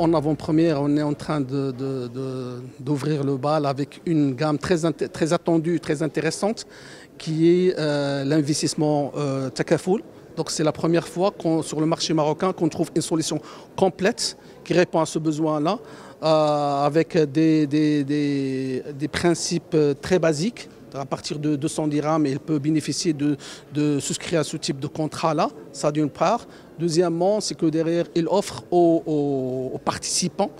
en avant-première, on est en train d'ouvrir le bal avec une gamme très, attendue, très intéressante, qui est euh, l'investissement euh, Donc c'est la première fois sur le marché marocain qu'on trouve une solution complète qui répond à ce besoin-là, euh, avec des principes euh, très basiques à partir de 200 dirhams, il peut bénéficier de, souscrire à ce type de contrat-là, ça d'une part. Deuxièmement, c'est que derrière, il offre aux, participants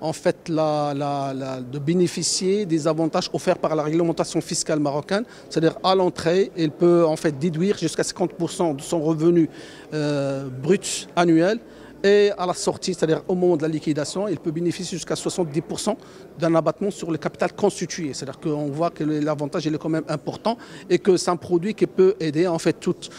en fait, la, de bénéficier des avantages offerts par la réglementation fiscale marocaine. C'est-à-dire à, l'entrée, il peut en fait déduire jusqu'à 50% de son revenu euh, brut annuel et à la sortie, c'est-à-dire au moment de la liquidation, il peut bénéficier jusqu'à 70% d'un abattement sur le capital constitué. C'est-à-dire qu'on voit que l'avantage est quand même important et que c'est un produit qui peut aider en fait toute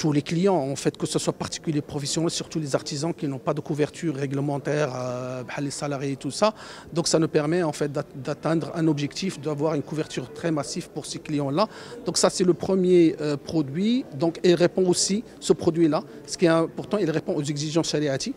tous les clients, en fait, que ce soit particuliers, professionnels, surtout les artisans qui n'ont pas de couverture réglementaire, euh, les salariés et tout ça. Donc ça nous permet en fait d'atteindre un objectif, d'avoir une couverture très massive pour ces clients-là. Donc ça c'est le premier euh, produit. Donc il répond aussi, ce produit-là, ce qui est important, il répond aux exigences chariatiques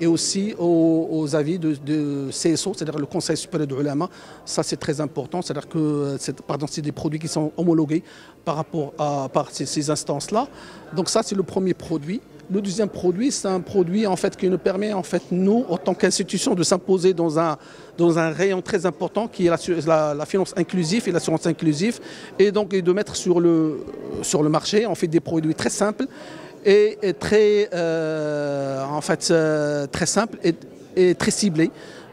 et aussi aux, avis de, CSO, c'est-à-dire le Conseil supérieur de l'ULAMA. Ça, c'est très important, c'est-à-dire que euh, pardon, c'est des produits qui sont homologués par rapport à ces, instances-là. Donc ça, c'est le premier produit. Le deuxième produit, c'est un produit en fait, qui nous permet, en fait, nous, en tant qu'institution, de s'imposer dans un, rayon très important qui est la, finance inclusive et l'assurance inclusive, et donc de mettre sur le, sur le marché en fait, des produits très simples est très, euh, en fait, euh, très simple et, très ciblé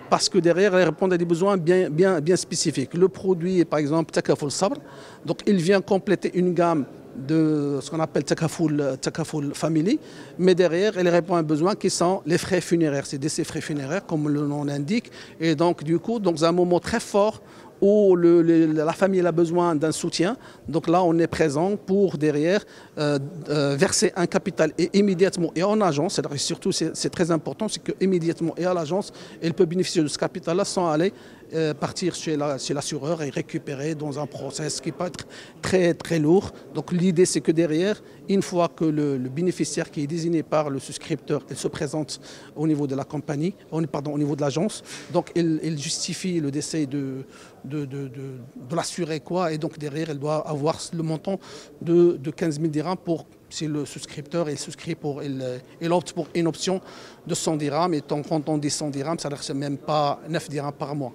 parce que derrière, elle répond à des besoins bien, bien, bien spécifiques. Le produit est par exemple Takaful sabre donc il vient compléter une gamme de ce qu'on appelle Takaful, Takaful Family, mais derrière, elle répond à un besoin qui sont les frais funéraires, c'est des frais funéraires comme le nom l'indique, et donc du coup, dans un moment très fort où la famille a besoin d'un soutien. Donc là, on est présent pour derrière euh, euh, verser un capital immédiatement et en agence. surtout, c'est très important, c'est qu'immédiatement et à l'agence, elle peut bénéficier de ce capital-là sans aller euh, partir chez l'assureur et récupérer dans un process qui peut être très très lourd. Donc l'idée c'est que derrière, une fois que le, bénéficiaire qui est désigné par le souscripteur il se présente au niveau de la compagnie, pardon, au niveau de l'agence, donc il, justifie le décès de, de, de, l'assuré quoi, et donc derrière elle doit avoir le montant de, de 15 000 dirhams pour si le souscripteur il souscrit pour il, opte pour une option de 100 dirhams et tant quand on dit 100 dirhams ça ne même pas 9 dirhams par mois.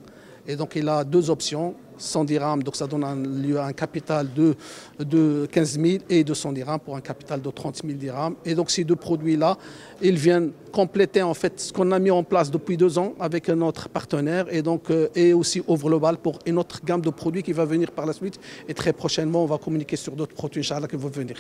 Et donc il a deux options, 100 dirhams, donc ça donne un, lieu à un capital de, 15 000 et 200 dirhams pour un capital de 30 000 dirhams. Et donc ces deux produits-là, ils viennent compléter en fait ce qu'on a mis en place depuis deux ans avec un autre partenaire et donc euh, et aussi au global pour une autre gamme de produits qui va venir par la suite. Et très prochainement, on va communiquer sur d'autres produits, Inch'Allah, qui vont venir.